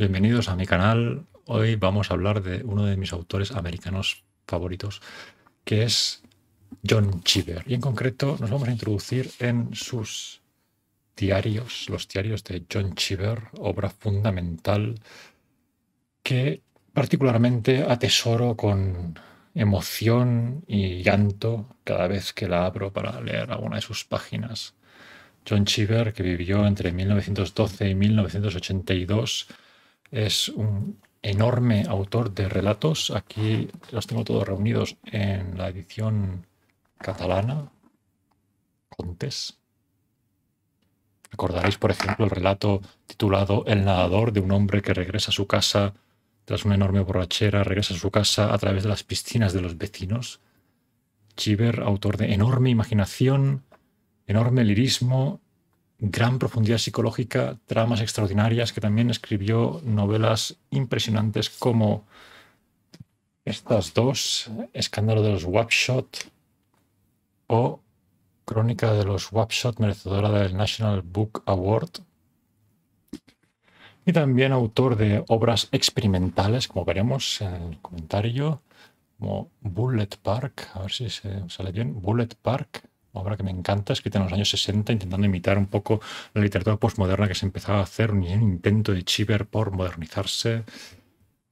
Bienvenidos a mi canal. Hoy vamos a hablar de uno de mis autores americanos favoritos, que es John Cheever. Y en concreto nos vamos a introducir en sus diarios, los diarios de John Cheever, obra fundamental que particularmente atesoro con emoción y llanto cada vez que la abro para leer alguna de sus páginas. John Cheever, que vivió entre 1912 y 1982, es un enorme autor de relatos. Aquí los tengo todos reunidos en la edición catalana, Contes. Recordaréis, por ejemplo, el relato titulado El nadador de un hombre que regresa a su casa tras una enorme borrachera, regresa a su casa a través de las piscinas de los vecinos. Chiver, autor de enorme imaginación, enorme lirismo gran profundidad psicológica, tramas extraordinarias, que también escribió novelas impresionantes como estas dos, Escándalo de los Wapshot o Crónica de los Wapshot, merecedora del National Book Award. Y también autor de obras experimentales, como veremos en el comentario, como Bullet Park, a ver si se sale bien, Bullet Park, obra que me encanta, escrita en los años 60, intentando imitar un poco la literatura postmoderna que se empezaba a hacer, un intento de Chiver por modernizarse.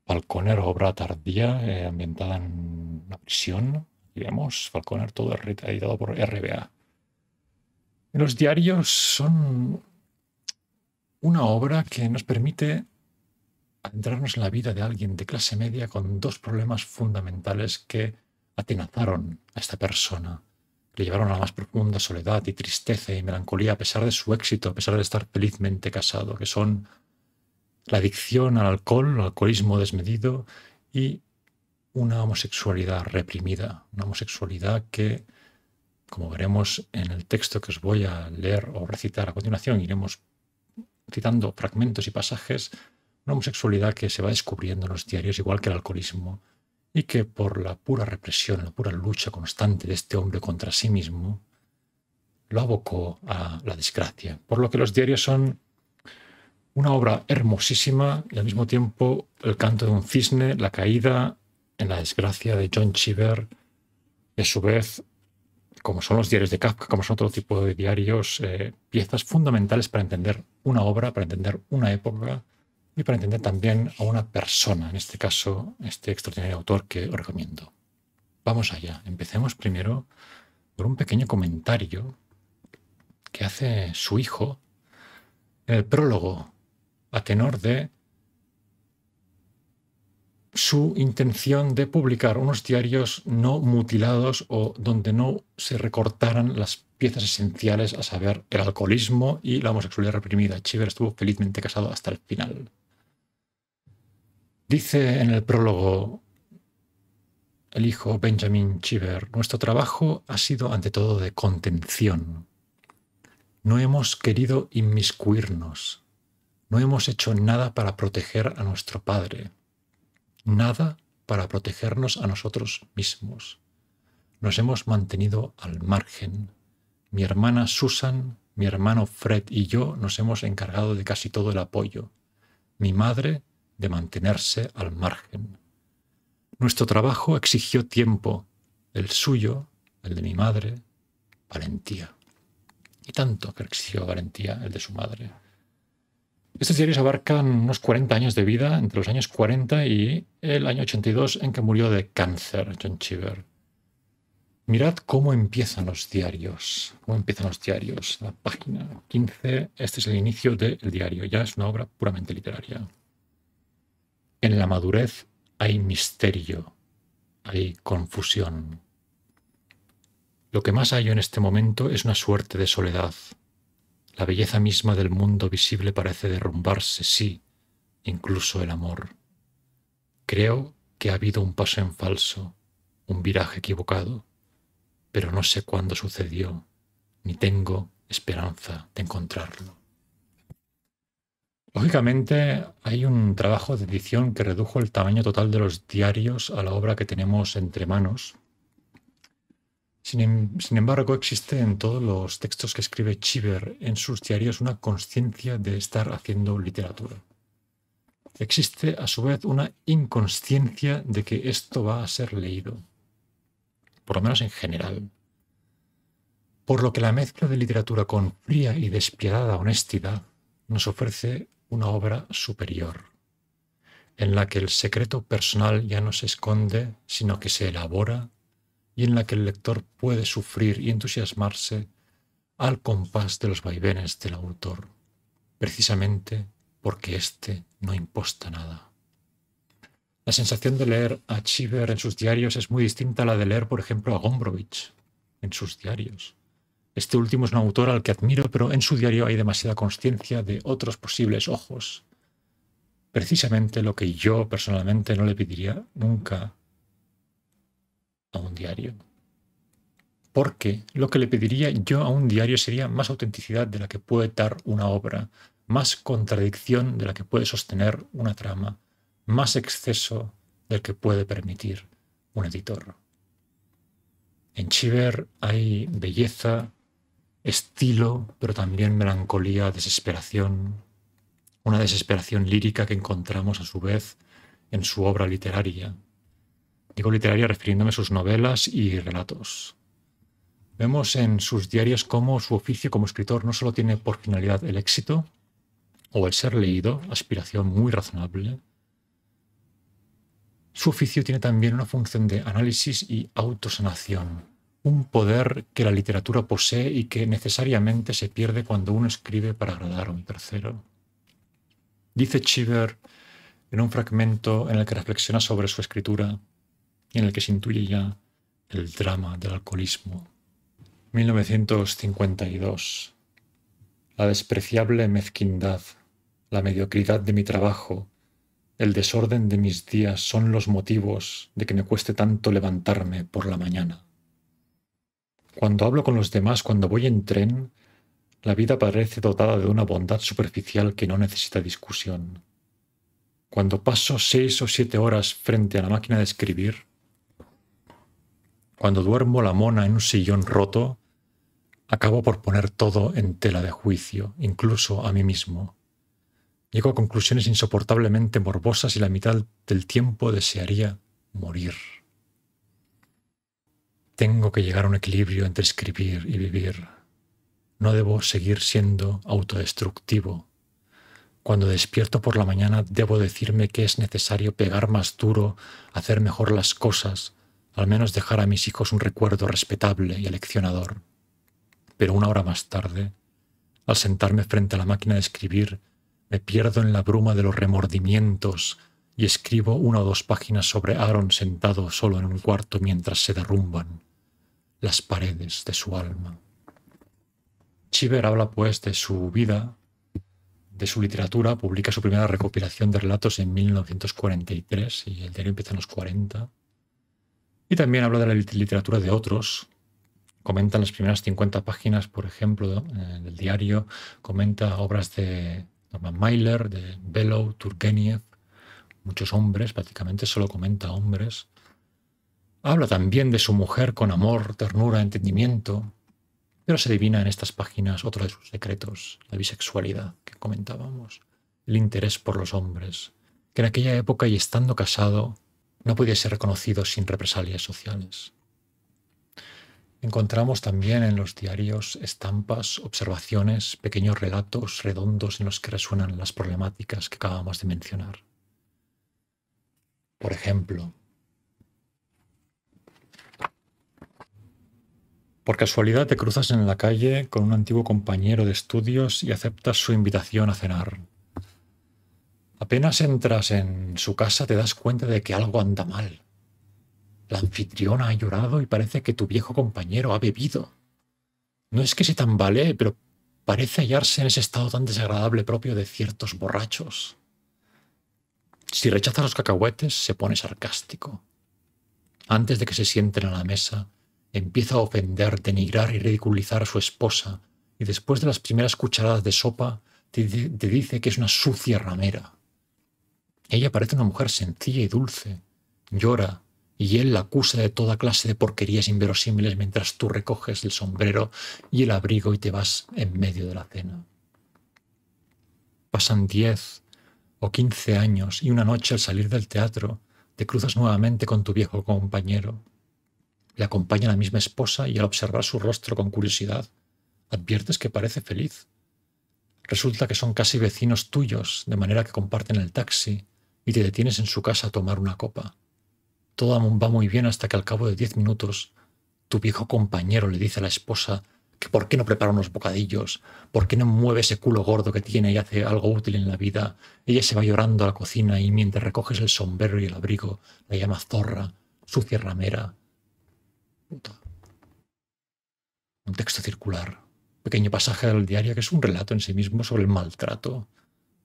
Falconer, obra tardía, eh, ambientada en una prisión. Y vemos, Falconer, todo editado por RBA. Los diarios son una obra que nos permite adentrarnos en la vida de alguien de clase media con dos problemas fundamentales que atenazaron a esta persona le llevaron a la más profunda soledad y tristeza y melancolía a pesar de su éxito, a pesar de estar felizmente casado, que son la adicción al alcohol, el alcoholismo desmedido y una homosexualidad reprimida, una homosexualidad que, como veremos en el texto que os voy a leer o recitar a continuación, iremos citando fragmentos y pasajes, una homosexualidad que se va descubriendo en los diarios, igual que el alcoholismo y que por la pura represión, la pura lucha constante de este hombre contra sí mismo, lo abocó a la desgracia. Por lo que los diarios son una obra hermosísima y al mismo tiempo el canto de un cisne, la caída en la desgracia de John Cheever, de a su vez, como son los diarios de Kafka, como son otro tipo de diarios, eh, piezas fundamentales para entender una obra, para entender una época, y para entender también a una persona, en este caso, este extraordinario autor que os recomiendo. Vamos allá, empecemos primero por un pequeño comentario que hace su hijo en el prólogo a tenor de su intención de publicar unos diarios no mutilados o donde no se recortaran las piezas esenciales, a saber, el alcoholismo y la homosexualidad reprimida. Chiver estuvo felizmente casado hasta el final. Dice en el prólogo el hijo Benjamin Chiver, nuestro trabajo ha sido ante todo de contención. No hemos querido inmiscuirnos. No hemos hecho nada para proteger a nuestro padre. Nada para protegernos a nosotros mismos. Nos hemos mantenido al margen. Mi hermana Susan, mi hermano Fred y yo nos hemos encargado de casi todo el apoyo. Mi madre de mantenerse al margen. Nuestro trabajo exigió tiempo, el suyo, el de mi madre, valentía. Y tanto que exigió valentía el de su madre. Estos diarios abarcan unos 40 años de vida, entre los años 40 y el año 82 en que murió de cáncer John Cheever. Mirad cómo empiezan los diarios, cómo empiezan los diarios. La página 15, este es el inicio del diario, ya es una obra puramente literaria. En la madurez hay misterio, hay confusión. Lo que más hallo en este momento es una suerte de soledad. La belleza misma del mundo visible parece derrumbarse, sí, incluso el amor. Creo que ha habido un paso en falso, un viraje equivocado, pero no sé cuándo sucedió, ni tengo esperanza de encontrarlo. Lógicamente, hay un trabajo de edición que redujo el tamaño total de los diarios a la obra que tenemos entre manos. Sin, em, embargo, existe en todos los textos que escribe Chiver en sus diarios una conciencia de estar haciendo literatura. Existe, a su vez, una inconsciencia de que esto va a ser leído, por lo menos en general. Por lo que la mezcla de literatura con fría y despiadada honestidad nos ofrece una obra superior, en la que el secreto personal ya no se esconde, sino que se elabora y en la que el lector puede sufrir y entusiasmarse al compás de los vaivenes del autor, precisamente porque éste no imposta nada. La sensación de leer a Chiver en sus diarios es muy distinta a la de leer, por ejemplo, a Gombrowicz en sus diarios. Este último es un autor al que admiro, pero en su diario hay demasiada conciencia de otros posibles ojos. Precisamente lo que yo personalmente no le pediría nunca a un diario. Porque lo que le pediría yo a un diario sería más autenticidad de la que puede dar una obra, más contradicción de la que puede sostener una trama, más exceso del que puede permitir un editor. En Chiver hay belleza, estilo, pero también melancolía, desesperación, una desesperación lírica que encontramos a su vez en su obra literaria. Digo literaria refiriéndome a sus novelas y relatos. Vemos en sus diarios cómo su oficio como escritor no solo tiene por finalidad el éxito o el ser leído, aspiración muy razonable, su oficio tiene también una función de análisis y autosanación, un poder que la literatura posee y que necesariamente se pierde cuando uno escribe para agradar a un tercero. Dice Chiver en un fragmento en el que reflexiona sobre su escritura y en el que se intuye ya el drama del alcoholismo. 1952. La despreciable mezquindad, la mediocridad de mi trabajo, el desorden de mis días son los motivos de que me cueste tanto levantarme por la mañana. Cuando hablo con los demás, cuando voy en tren, la vida parece dotada de una bondad superficial que no necesita discusión. Cuando paso seis o siete horas frente a la máquina de escribir, cuando duermo la mona en un sillón roto, acabo por poner todo en tela de juicio, incluso a mí mismo. Llego a conclusiones insoportablemente morbosas y la mitad del tiempo desearía morir. Tengo que llegar a un equilibrio entre escribir y vivir. No debo seguir siendo autodestructivo. Cuando despierto por la mañana debo decirme que es necesario pegar más duro, hacer mejor las cosas, al menos dejar a mis hijos un recuerdo respetable y aleccionador. Pero una hora más tarde, al sentarme frente a la máquina de escribir, me pierdo en la bruma de los remordimientos y escribo una o dos páginas sobre Aaron sentado solo en un cuarto mientras se derrumban las paredes de su alma. Chiver habla pues de su vida, de su literatura, publica su primera recopilación de relatos en 1943 y el diario empieza en los 40. Y también habla de la literatura de otros. Comenta en las primeras 50 páginas, por ejemplo, del diario, comenta obras de Norman Mailer, de Bellow, Turgenev, muchos hombres, prácticamente solo comenta hombres. Habla también de su mujer con amor, ternura, entendimiento, pero se divina en estas páginas otro de sus secretos, la bisexualidad que comentábamos, el interés por los hombres, que en aquella época y estando casado no podía ser reconocido sin represalias sociales. Encontramos también en los diarios estampas, observaciones, pequeños relatos redondos en los que resuenan las problemáticas que acabamos de mencionar. Por ejemplo, Por casualidad te cruzas en la calle con un antiguo compañero de estudios y aceptas su invitación a cenar. Apenas entras en su casa te das cuenta de que algo anda mal. La anfitriona ha llorado y parece que tu viejo compañero ha bebido. No es que se tambalee, pero parece hallarse en ese estado tan desagradable propio de ciertos borrachos. Si rechaza los cacahuetes, se pone sarcástico. Antes de que se sienten a la mesa, empieza a ofender, denigrar y ridiculizar a su esposa, y después de las primeras cucharadas de sopa te, dice que es una sucia ramera. Ella parece una mujer sencilla y dulce, llora, y él la acusa de toda clase de porquerías inverosímiles mientras tú recoges el sombrero y el abrigo y te vas en medio de la cena. Pasan diez o quince años y una noche al salir del teatro te cruzas nuevamente con tu viejo compañero. Le acompaña la misma esposa y al observar su rostro con curiosidad, adviertes que parece feliz. Resulta que son casi vecinos tuyos, de manera que comparten el taxi y te detienes en su casa a tomar una copa. Todo va muy bien hasta que al cabo de diez minutos tu viejo compañero le dice a la esposa que por qué no prepara unos bocadillos, por qué no mueve ese culo gordo que tiene y hace algo útil en la vida. Ella se va llorando a la cocina y mientras recoges el sombrero y el abrigo, la llama zorra, sucia ramera, un texto circular, pequeño pasaje del diario que es un relato en sí mismo sobre el maltrato,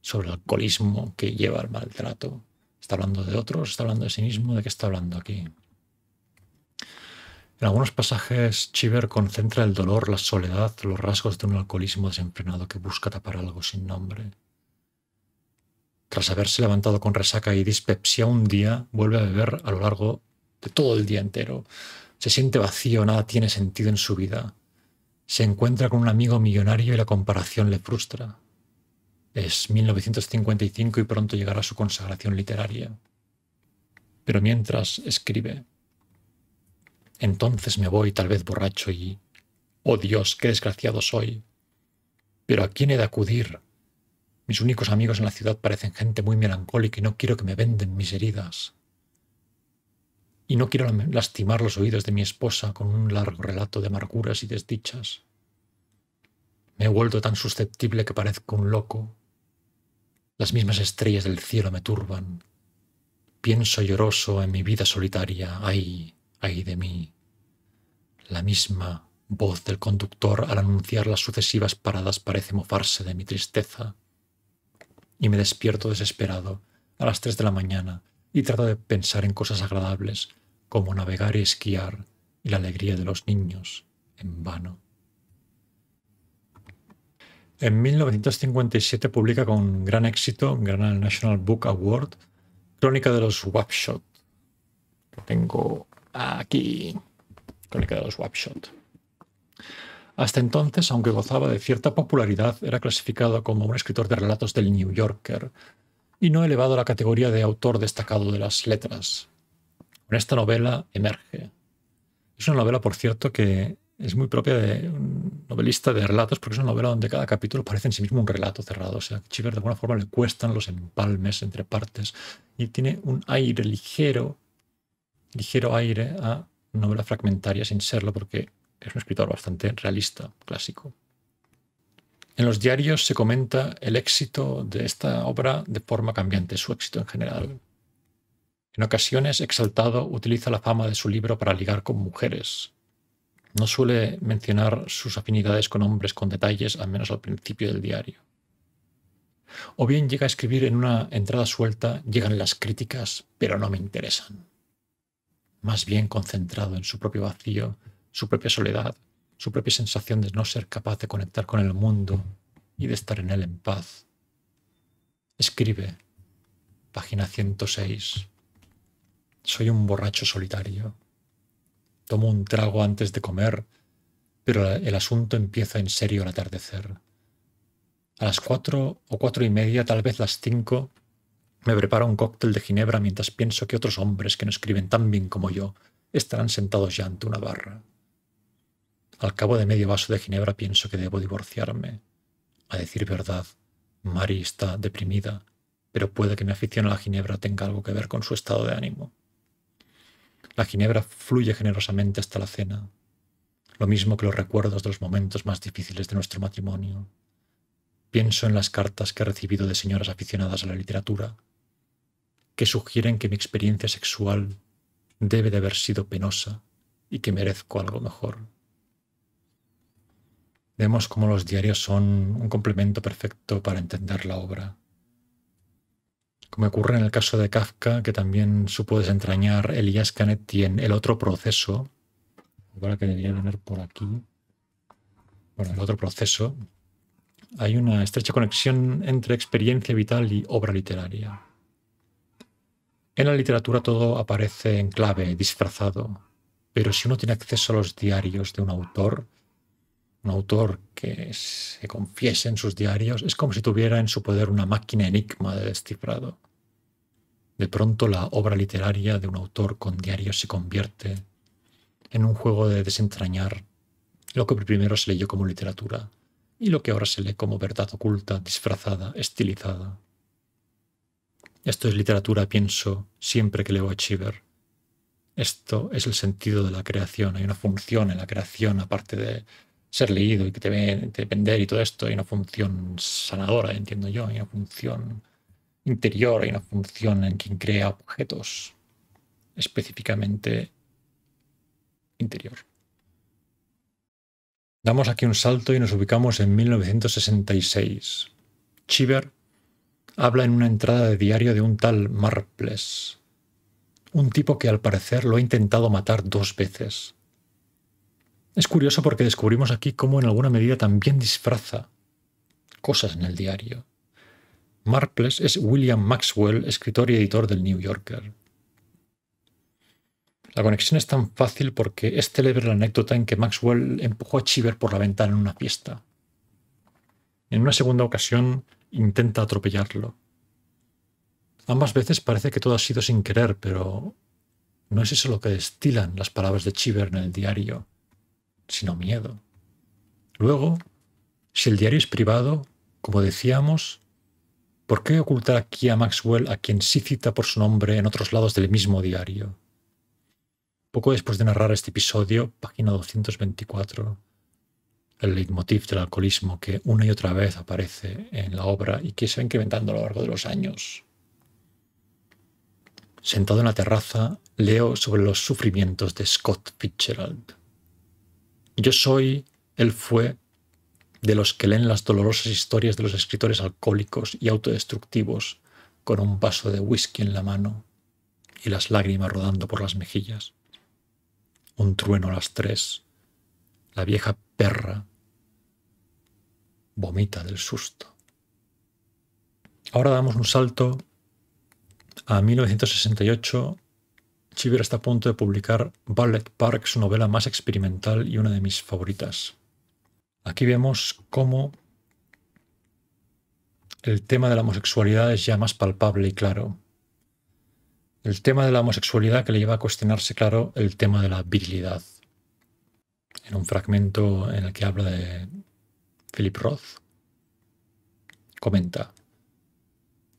sobre el alcoholismo que lleva al maltrato. Está hablando de otros, está hablando de sí mismo, ¿de qué está hablando aquí? En algunos pasajes, Chiver concentra el dolor, la soledad, los rasgos de un alcoholismo desenfrenado que busca tapar algo sin nombre. Tras haberse levantado con resaca y dispepsia un día, vuelve a beber a lo largo de todo el día entero, se siente vacío, nada tiene sentido en su vida. Se encuentra con un amigo millonario y la comparación le frustra. Es 1955 y pronto llegará su consagración literaria. Pero mientras escribe, entonces me voy tal vez borracho y... Oh Dios, qué desgraciado soy. Pero ¿a quién he de acudir? Mis únicos amigos en la ciudad parecen gente muy melancólica y no quiero que me venden mis heridas y no quiero lastimar los oídos de mi esposa con un largo relato de amarguras y desdichas. Me he vuelto tan susceptible que parezco un loco. Las mismas estrellas del cielo me turban. Pienso lloroso en mi vida solitaria. Ay, ay de mí. La misma voz del conductor al anunciar las sucesivas paradas parece mofarse de mi tristeza. Y me despierto desesperado a las tres de la mañana y trata de pensar en cosas agradables, como navegar y esquiar y la alegría de los niños, en vano. En 1957 publica con gran éxito, gana el National Book Award, Crónica de los Wapshot. tengo aquí. Crónica de los Wapshot. Hasta entonces, aunque gozaba de cierta popularidad, era clasificado como un escritor de relatos del New Yorker, y no elevado a la categoría de autor destacado de las letras. Con esta novela emerge. Es una novela, por cierto, que es muy propia de un novelista de relatos, porque es una novela donde cada capítulo parece en sí mismo un relato cerrado. O sea, Chiver de alguna forma le cuestan los empalmes entre partes y tiene un aire ligero, ligero aire a novela fragmentaria sin serlo, porque es un escritor bastante realista, clásico. En los diarios se comenta el éxito de esta obra de forma cambiante, su éxito en general. En ocasiones, Exaltado utiliza la fama de su libro para ligar con mujeres. No suele mencionar sus afinidades con hombres con detalles, al menos al principio del diario. O bien llega a escribir en una entrada suelta, llegan las críticas, pero no me interesan. Más bien concentrado en su propio vacío, su propia soledad, su propia sensación de no ser capaz de conectar con el mundo y de estar en él en paz. Escribe, página 106. Soy un borracho solitario. Tomo un trago antes de comer, pero el asunto empieza en serio al atardecer. A las cuatro o cuatro y media, tal vez las cinco, me preparo un cóctel de ginebra mientras pienso que otros hombres que no escriben tan bien como yo estarán sentados ya ante una barra. Al cabo de medio vaso de ginebra pienso que debo divorciarme. A decir verdad, Mari está deprimida, pero puede que mi afición a la ginebra tenga algo que ver con su estado de ánimo. La ginebra fluye generosamente hasta la cena, lo mismo que los recuerdos de los momentos más difíciles de nuestro matrimonio. Pienso en las cartas que he recibido de señoras aficionadas a la literatura, que sugieren que mi experiencia sexual debe de haber sido penosa y que merezco algo mejor vemos cómo los diarios son un complemento perfecto para entender la obra. Como ocurre en el caso de Kafka, que también supo desentrañar Elias Canetti en El otro proceso, igual que debería tener por aquí, bueno, El otro proceso, hay una estrecha conexión entre experiencia vital y obra literaria. En la literatura todo aparece en clave, disfrazado, pero si uno tiene acceso a los diarios de un autor, un autor que se confiese en sus diarios, es como si tuviera en su poder una máquina enigma de descifrado. De pronto la obra literaria de un autor con diarios se convierte en un juego de desentrañar lo que primero se leyó como literatura y lo que ahora se lee como verdad oculta, disfrazada, estilizada. Esto es literatura, pienso, siempre que leo a Chiver. Esto es el sentido de la creación. Hay una función en la creación, aparte de ser leído y que te, depender y todo esto. Hay una función sanadora, entiendo yo, hay una función interior, hay una función en quien crea objetos específicamente interior. Damos aquí un salto y nos ubicamos en 1966. Chiver habla en una entrada de diario de un tal Marples, un tipo que al parecer lo ha intentado matar dos veces. Es curioso porque descubrimos aquí cómo en alguna medida también disfraza cosas en el diario. Marples es William Maxwell, escritor y editor del New Yorker. La conexión es tan fácil porque es célebre la anécdota en que Maxwell empujó a Chiver por la ventana en una fiesta. En una segunda ocasión intenta atropellarlo. Ambas veces parece que todo ha sido sin querer, pero ¿no es eso lo que destilan las palabras de Chiver en el diario? sino miedo. Luego, si el diario es privado, como decíamos, ¿por qué ocultar aquí a Maxwell a quien sí cita por su nombre en otros lados del mismo diario? Poco después de narrar este episodio, página 224, el leitmotiv del alcoholismo que una y otra vez aparece en la obra y que se va incrementando a lo largo de los años. Sentado en la terraza, leo sobre los sufrimientos de Scott Fitzgerald. Yo soy, él fue, de los que leen las dolorosas historias de los escritores alcohólicos y autodestructivos con un vaso de whisky en la mano y las lágrimas rodando por las mejillas. Un trueno a las tres. La vieja perra vomita del susto. Ahora damos un salto a 1968 Cheever está a punto de publicar Ballet Park, su novela más experimental y una de mis favoritas. Aquí vemos cómo el tema de la homosexualidad es ya más palpable y claro. El tema de la homosexualidad que le lleva a cuestionarse, claro, el tema de la virilidad. En un fragmento en el que habla de Philip Roth, comenta,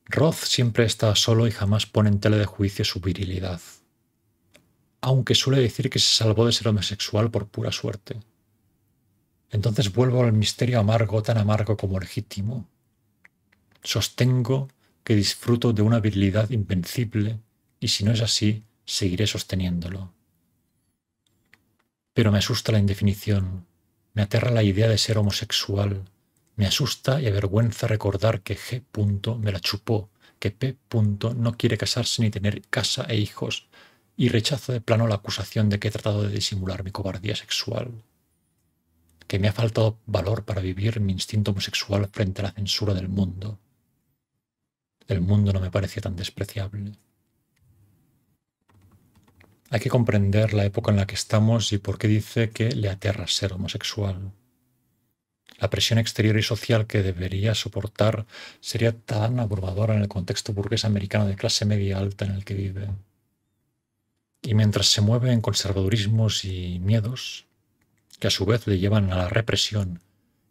Roth siempre está solo y jamás pone en tela de juicio su virilidad aunque suele decir que se salvó de ser homosexual por pura suerte. Entonces vuelvo al misterio amargo, tan amargo como legítimo. Sostengo que disfruto de una virilidad invencible y si no es así, seguiré sosteniéndolo. Pero me asusta la indefinición, me aterra la idea de ser homosexual, me asusta y avergüenza recordar que G. me la chupó, que P. no quiere casarse ni tener casa e hijos, y rechazo de plano la acusación de que he tratado de disimular mi cobardía sexual, que me ha faltado valor para vivir mi instinto homosexual frente a la censura del mundo. El mundo no me parecía tan despreciable. Hay que comprender la época en la que estamos y por qué dice que le aterra ser homosexual. La presión exterior y social que debería soportar sería tan abrumadora en el contexto burgués americano de clase media alta en el que vive y mientras se mueve en conservadurismos y miedos, que a su vez le llevan a la represión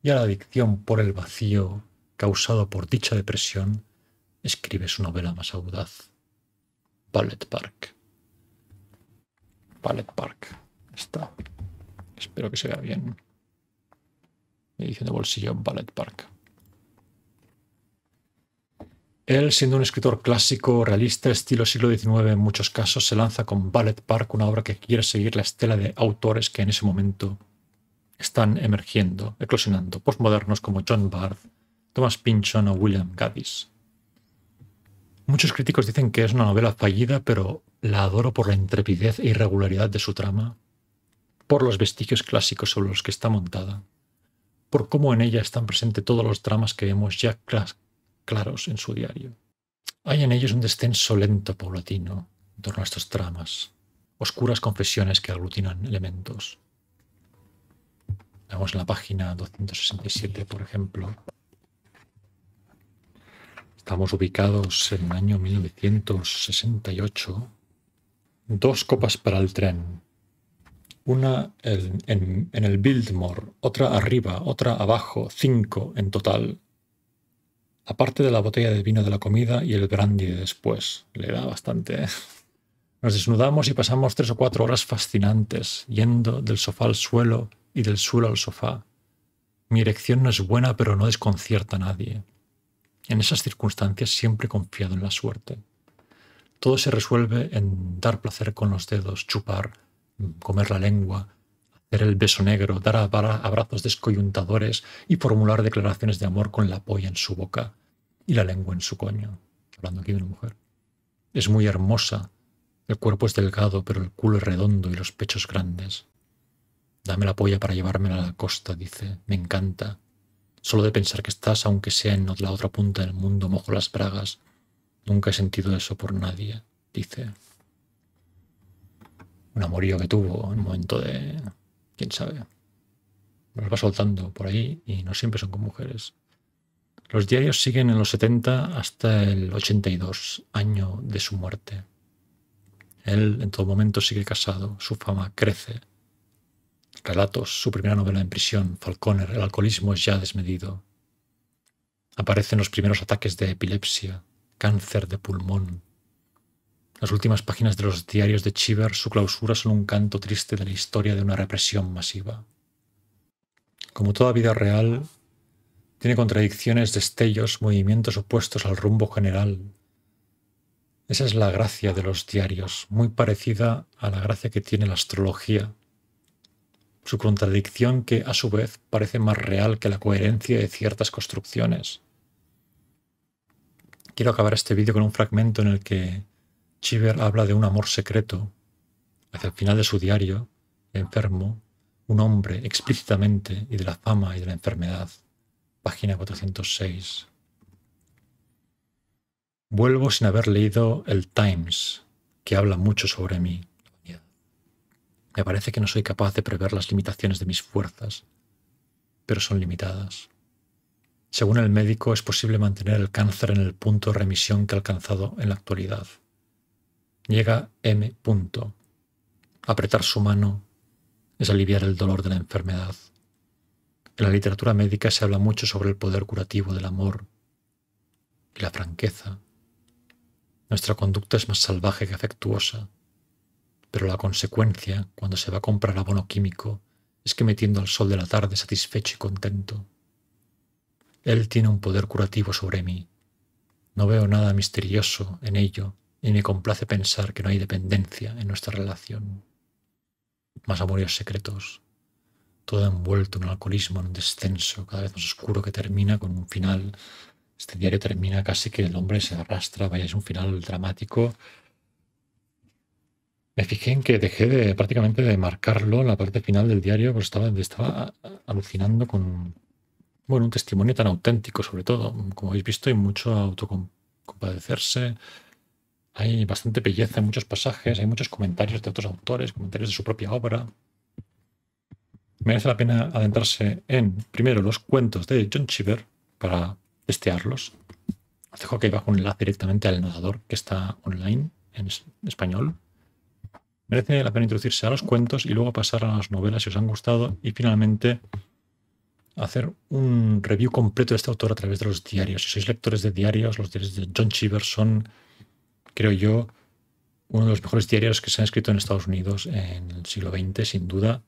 y a la adicción por el vacío causado por dicha depresión, escribe su novela más audaz, Ballet Park. Ballet Park. Está. Espero que se vea bien. Edición de bolsillo Ballet Park. Él, siendo un escritor clásico, realista, estilo siglo XIX en muchos casos, se lanza con Ballet Park, una obra que quiere seguir la estela de autores que en ese momento están emergiendo, eclosionando, postmodernos como John Barth, Thomas Pynchon o William Gaddis. Muchos críticos dicen que es una novela fallida, pero la adoro por la intrepidez e irregularidad de su trama, por los vestigios clásicos sobre los que está montada, por cómo en ella están presentes todos los dramas que vemos ya claros en su diario. Hay en ellos un descenso lento, paulatino, en torno a estas tramas, oscuras confesiones que aglutinan elementos. Vemos en la página 267, por ejemplo. Estamos ubicados en el año 1968. Dos copas para el tren. Una en, el Biltmore, otra arriba, otra abajo, cinco en total. Aparte de la botella de vino de la comida y el brandy de después. Le da bastante. ¿eh? Nos desnudamos y pasamos tres o cuatro horas fascinantes, yendo del sofá al suelo y del suelo al sofá. Mi erección no es buena, pero no desconcierta a nadie. En esas circunstancias siempre he confiado en la suerte. Todo se resuelve en dar placer con los dedos, chupar, mm, comer la lengua, el beso negro, dar abrazos descoyuntadores y formular declaraciones de amor con la polla en su boca y la lengua en su coño. Hablando aquí de una mujer. Es muy hermosa. El cuerpo es delgado, pero el culo es redondo y los pechos grandes. Dame la polla para llevármela a la costa, dice. Me encanta. Solo de pensar que estás, aunque sea en la otra punta del mundo, mojo las bragas. Nunca he sentido eso por nadie, dice. Un amorío que tuvo en un momento de, quién sabe. Los va soltando por ahí y no siempre son con mujeres. Los diarios siguen en los 70 hasta el 82, año de su muerte. Él en todo momento sigue casado, su fama crece. Relatos, su primera novela en prisión, Falconer, el alcoholismo es ya desmedido. Aparecen los primeros ataques de epilepsia, cáncer de pulmón, las últimas páginas de los diarios de Chiver, su clausura, son un canto triste de la historia de una represión masiva. Como toda vida real, tiene contradicciones, destellos, movimientos opuestos al rumbo general. Esa es la gracia de los diarios, muy parecida a la gracia que tiene la astrología. Su contradicción que, a su vez, parece más real que la coherencia de ciertas construcciones quiero acabar este vídeo con un fragmento en el que Chiver habla de un amor secreto. Hacia el final de su diario, enfermo, un hombre explícitamente y de la fama y de la enfermedad. Página 406. Vuelvo sin haber leído el Times, que habla mucho sobre mí. Me parece que no soy capaz de prever las limitaciones de mis fuerzas, pero son limitadas. Según el médico, es posible mantener el cáncer en el punto de remisión que ha alcanzado en la actualidad. Llega M. Apretar su mano es aliviar el dolor de la enfermedad. En la literatura médica se habla mucho sobre el poder curativo del amor y la franqueza. Nuestra conducta es más salvaje que afectuosa, pero la consecuencia, cuando se va a comprar abono químico, es que me al sol de la tarde satisfecho y contento. Él tiene un poder curativo sobre mí. No veo nada misterioso en ello y me complace pensar que no hay dependencia en nuestra relación. Más amores secretos, todo envuelto en un alcoholismo, en un descenso cada vez más oscuro que termina con un final. Este diario termina casi que el hombre se arrastra, vaya, es un final dramático. Me fijé en que dejé de, prácticamente de marcarlo en la parte final del diario, porque estaba, estaba alucinando con bueno, un testimonio tan auténtico, sobre todo. Como habéis visto, hay mucho autocompadecerse, hay bastante belleza en muchos pasajes, hay muchos comentarios de otros autores, comentarios de su propia obra. Merece la pena adentrarse en, primero, los cuentos de John Cheever para testearlos. Os dejo aquí abajo un enlace directamente al nadador que está online en español. Merece la pena introducirse a los cuentos y luego pasar a las novelas si os han gustado y finalmente hacer un review completo de este autor a través de los diarios. Si sois lectores de diarios, los diarios de John Cheever son creo yo, uno de los mejores diarios que se han escrito en Estados Unidos en el siglo XX, sin duda.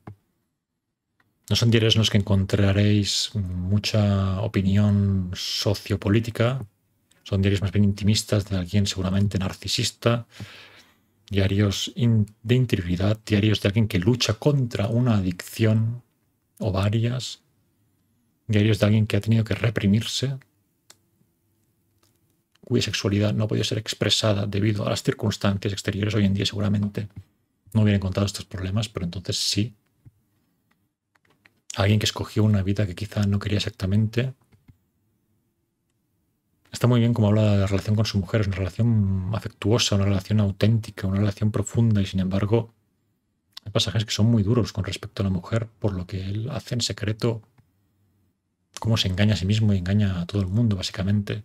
No son diarios en los que encontraréis mucha opinión sociopolítica, son diarios más bien intimistas de alguien seguramente narcisista, diarios de integridad, diarios de alguien que lucha contra una adicción o varias, diarios de alguien que ha tenido que reprimirse, cuya sexualidad no podía ser expresada debido a las circunstancias exteriores hoy en día seguramente no hubiera encontrado estos problemas, pero entonces sí. Alguien que escogió una vida que quizá no quería exactamente. Está muy bien como habla de la relación con su mujer, es una relación afectuosa, una relación auténtica, una relación profunda y sin embargo hay pasajes que son muy duros con respecto a la mujer por lo que él hace en secreto, cómo se engaña a sí mismo y engaña a todo el mundo básicamente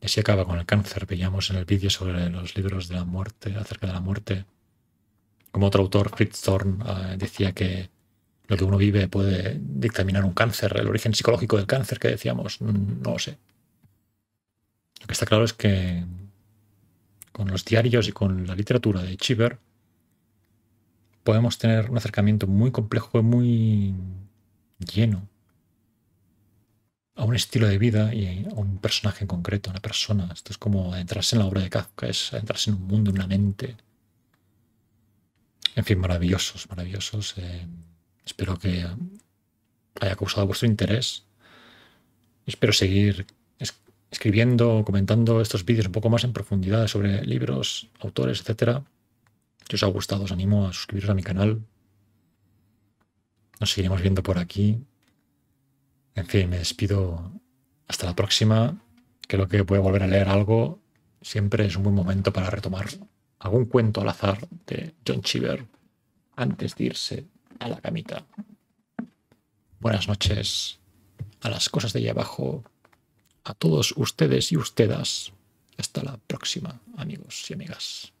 y si acaba con el cáncer. Veíamos en el vídeo sobre los libros de la muerte, acerca de la muerte, como otro autor, Fritz Thorn, eh, decía que lo que uno vive puede dictaminar un cáncer, el origen psicológico del cáncer que decíamos, mm, no lo sé. Lo que está claro es que con los diarios y con la literatura de Chiver podemos tener un acercamiento muy complejo y muy lleno a un estilo de vida y a un personaje en concreto, una persona. Esto es como entrarse en la obra de Kafka, es entrarse en un mundo, en una mente. En fin, maravillosos, maravillosos. Eh, espero que haya causado vuestro interés. Espero seguir escribiendo, comentando estos vídeos un poco más en profundidad sobre libros, autores, etc. Si os ha gustado, os animo a suscribiros a mi canal. Nos seguiremos viendo por aquí. En fin, me despido. Hasta la próxima. Creo que voy a volver a leer algo. Siempre es un buen momento para retomar algún cuento al azar de John Cheever antes de irse a la camita. Buenas noches a las cosas de allá abajo, a todos ustedes y ustedes. Hasta la próxima, amigos y amigas.